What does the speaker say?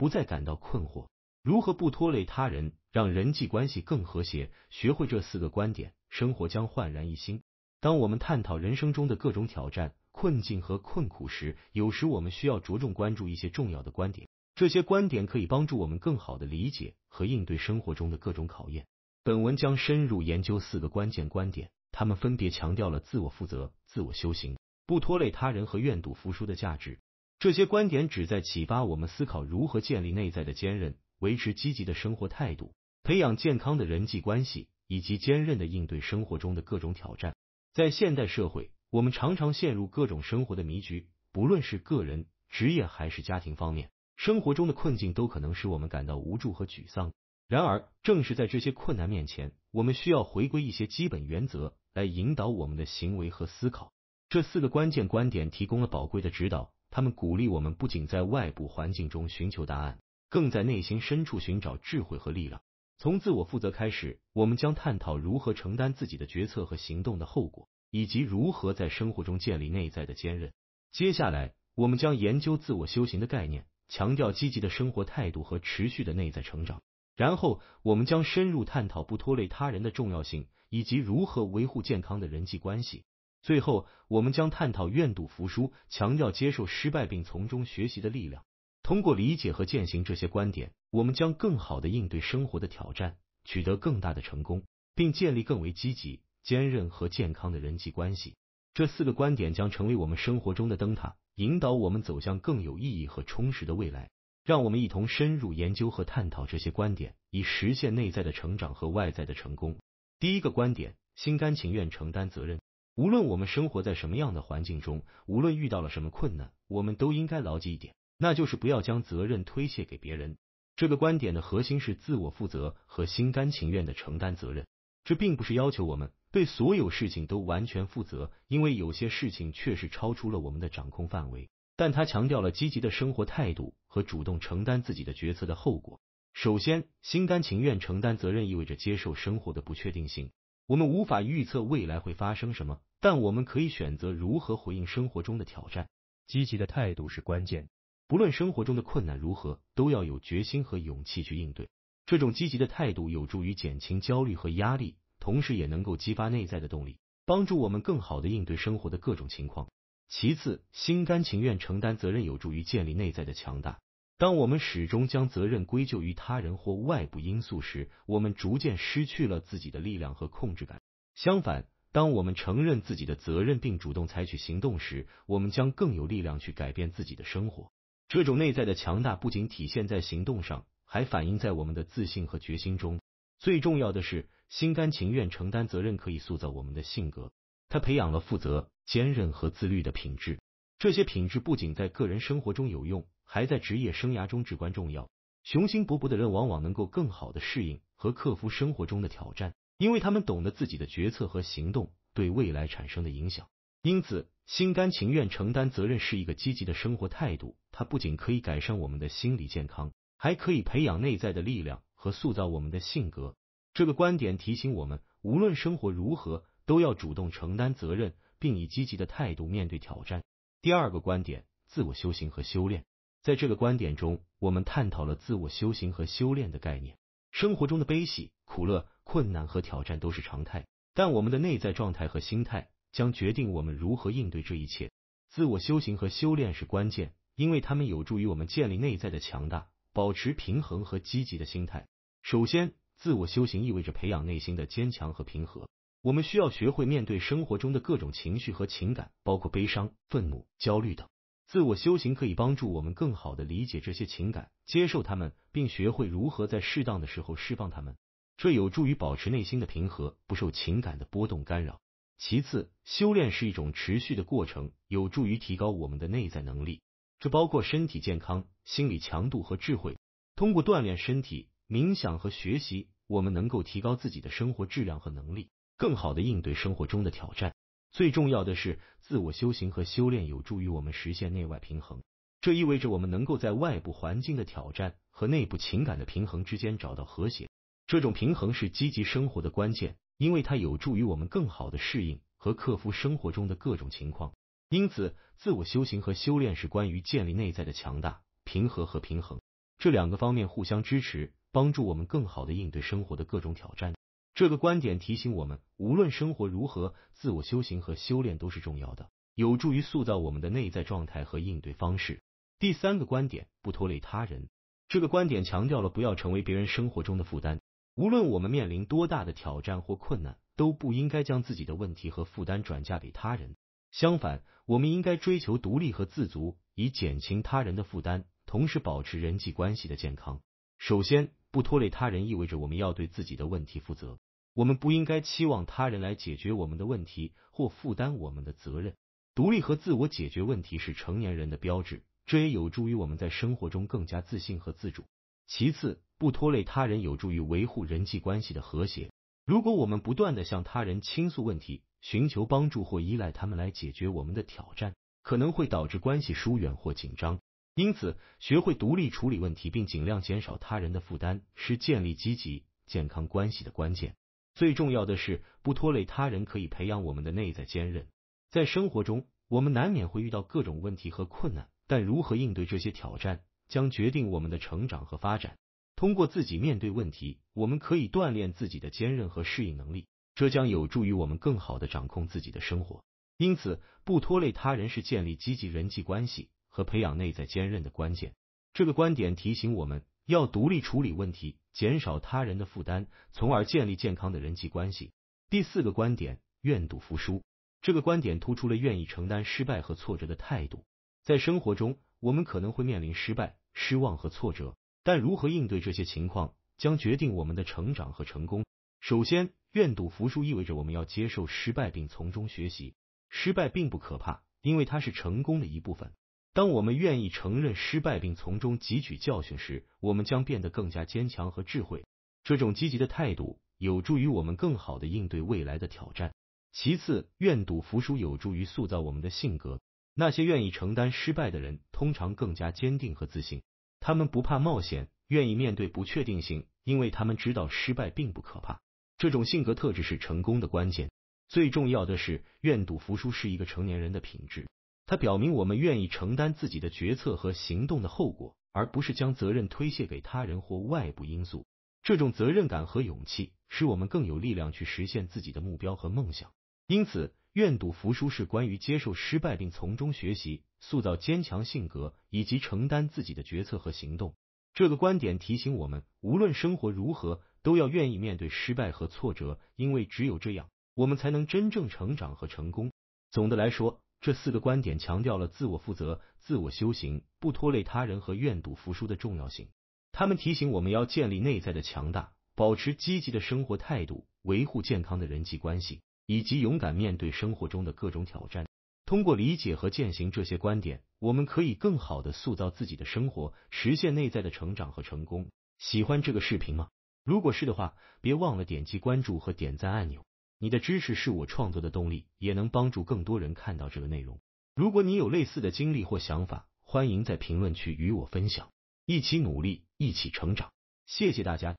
不再感到困惑，如何不拖累他人，让人际关系更和谐？学会这四个观点，生活将焕然一新。当我们探讨人生中的各种挑战、困境和困苦时，有时我们需要着重关注一些重要的观点。这些观点可以帮助我们更好的理解和应对生活中的各种考验。本文将深入研究四个关键观点，他们分别强调了自我负责、自我修行、不拖累他人和愿赌服输的价值。这些观点旨在启发我们思考如何建立内在的坚韧，维持积极的生活态度，培养健康的人际关系，以及坚韧地应对生活中的各种挑战。在现代社会，我们常常陷入各种生活的迷局，不论是个人、职业还是家庭方面，生活中的困境都可能使我们感到无助和沮丧。然而，正是在这些困难面前，我们需要回归一些基本原则来引导我们的行为和思考。这四个关键观点提供了宝贵的指导。他们鼓励我们不仅在外部环境中寻求答案，更在内心深处寻找智慧和力量。从自我负责开始，我们将探讨如何承担自己的决策和行动的后果，以及如何在生活中建立内在的坚韧。接下来，我们将研究自我修行的概念，强调积极的生活态度和持续的内在成长。然后，我们将深入探讨不拖累他人的重要性，以及如何维护健康的人际关系。最后，我们将探讨“愿赌服输”，强调接受失败并从中学习的力量。通过理解和践行这些观点，我们将更好的应对生活的挑战，取得更大的成功，并建立更为积极、坚韧和健康的人际关系。这四个观点将成为我们生活中的灯塔，引导我们走向更有意义和充实的未来。让我们一同深入研究和探讨这些观点，以实现内在的成长和外在的成功。第一个观点：心甘情愿承担责任。无论我们生活在什么样的环境中，无论遇到了什么困难，我们都应该牢记一点，那就是不要将责任推卸给别人。这个观点的核心是自我负责和心甘情愿的承担责任。这并不是要求我们对所有事情都完全负责，因为有些事情确实超出了我们的掌控范围。但它强调了积极的生活态度和主动承担自己的决策的后果。首先，心甘情愿承担责任意味着接受生活的不确定性。我们无法预测未来会发生什么。但我们可以选择如何回应生活中的挑战，积极的态度是关键。不论生活中的困难如何，都要有决心和勇气去应对。这种积极的态度有助于减轻焦虑和压力，同时也能够激发内在的动力，帮助我们更好的应对生活的各种情况。其次，心甘情愿承担责任有助于建立内在的强大。当我们始终将责任归咎于他人或外部因素时，我们逐渐失去了自己的力量和控制感。相反，当我们承认自己的责任并主动采取行动时，我们将更有力量去改变自己的生活。这种内在的强大不仅体现在行动上，还反映在我们的自信和决心中。最重要的是，心甘情愿承担责任可以塑造我们的性格。它培养了负责、坚韧和自律的品质。这些品质不仅在个人生活中有用，还在职业生涯中至关重要。雄心勃勃的人往往能够更好的适应和克服生活中的挑战。因为他们懂得自己的决策和行动对未来产生的影响，因此心甘情愿承担责任是一个积极的生活态度。它不仅可以改善我们的心理健康，还可以培养内在的力量和塑造我们的性格。这个观点提醒我们，无论生活如何，都要主动承担责任，并以积极的态度面对挑战。第二个观点：自我修行和修炼。在这个观点中，我们探讨了自我修行和修炼的概念。生活中的悲喜、苦乐、困难和挑战都是常态，但我们的内在状态和心态将决定我们如何应对这一切。自我修行和修炼是关键，因为他们有助于我们建立内在的强大，保持平衡和积极的心态。首先，自我修行意味着培养内心的坚强和平和。我们需要学会面对生活中的各种情绪和情感，包括悲伤、愤怒、焦虑等。自我修行可以帮助我们更好的理解这些情感，接受他们，并学会如何在适当的时候释放他们。这有助于保持内心的平和，不受情感的波动干扰。其次，修炼是一种持续的过程，有助于提高我们的内在能力。这包括身体健康、心理强度和智慧。通过锻炼身体、冥想和学习，我们能够提高自己的生活质量和能力，更好的应对生活中的挑战。最重要的是，自我修行和修炼有助于我们实现内外平衡。这意味着我们能够在外部环境的挑战和内部情感的平衡之间找到和谐。这种平衡是积极生活的关键，因为它有助于我们更好的适应和克服生活中的各种情况。因此，自我修行和修炼是关于建立内在的强大、平和和平衡这两个方面互相支持，帮助我们更好的应对生活的各种挑战。这个观点提醒我们，无论生活如何，自我修行和修炼都是重要的，有助于塑造我们的内在状态和应对方式。第三个观点，不拖累他人。这个观点强调了不要成为别人生活中的负担。无论我们面临多大的挑战或困难，都不应该将自己的问题和负担转嫁给他人。相反，我们应该追求独立和自足，以减轻他人的负担，同时保持人际关系的健康。首先，不拖累他人意味着我们要对自己的问题负责。我们不应该期望他人来解决我们的问题或负担我们的责任。独立和自我解决问题是成年人的标志，这也有助于我们在生活中更加自信和自主。其次，不拖累他人有助于维护人际关系的和谐。如果我们不断的向他人倾诉问题、寻求帮助或依赖他们来解决我们的挑战，可能会导致关系疏远或紧张。因此，学会独立处理问题并尽量减少他人的负担，是建立积极健康关系的关键。最重要的是，不拖累他人，可以培养我们的内在坚韧。在生活中，我们难免会遇到各种问题和困难，但如何应对这些挑战，将决定我们的成长和发展。通过自己面对问题，我们可以锻炼自己的坚韧和适应能力，这将有助于我们更好的掌控自己的生活。因此，不拖累他人是建立积极人际关系和培养内在坚韧的关键。这个观点提醒我们要独立处理问题。减少他人的负担，从而建立健康的人际关系。第四个观点：愿赌服输。这个观点突出了愿意承担失败和挫折的态度。在生活中，我们可能会面临失败、失望和挫折，但如何应对这些情况，将决定我们的成长和成功。首先，愿赌服输意味着我们要接受失败，并从中学习。失败并不可怕，因为它是成功的一部分。当我们愿意承认失败并从中汲取教训时，我们将变得更加坚强和智慧。这种积极的态度有助于我们更好的应对未来的挑战。其次，愿赌服输有助于塑造我们的性格。那些愿意承担失败的人通常更加坚定和自信，他们不怕冒险，愿意面对不确定性，因为他们知道失败并不可怕。这种性格特质是成功的关键。最重要的是，愿赌服输是一个成年人的品质。它表明我们愿意承担自己的决策和行动的后果，而不是将责任推卸给他人或外部因素。这种责任感和勇气使我们更有力量去实现自己的目标和梦想。因此，愿赌服输是关于接受失败并从中学习，塑造坚强性格以及承担自己的决策和行动。这个观点提醒我们，无论生活如何，都要愿意面对失败和挫折，因为只有这样，我们才能真正成长和成功。总的来说。这四个观点强调了自我负责、自我修行、不拖累他人和愿赌服输的重要性。他们提醒我们要建立内在的强大，保持积极的生活态度，维护健康的人际关系，以及勇敢面对生活中的各种挑战。通过理解和践行这些观点，我们可以更好的塑造自己的生活，实现内在的成长和成功。喜欢这个视频吗？如果是的话，别忘了点击关注和点赞按钮。你的支持是我创作的动力，也能帮助更多人看到这个内容。如果你有类似的经历或想法，欢迎在评论区与我分享，一起努力，一起成长。谢谢大家。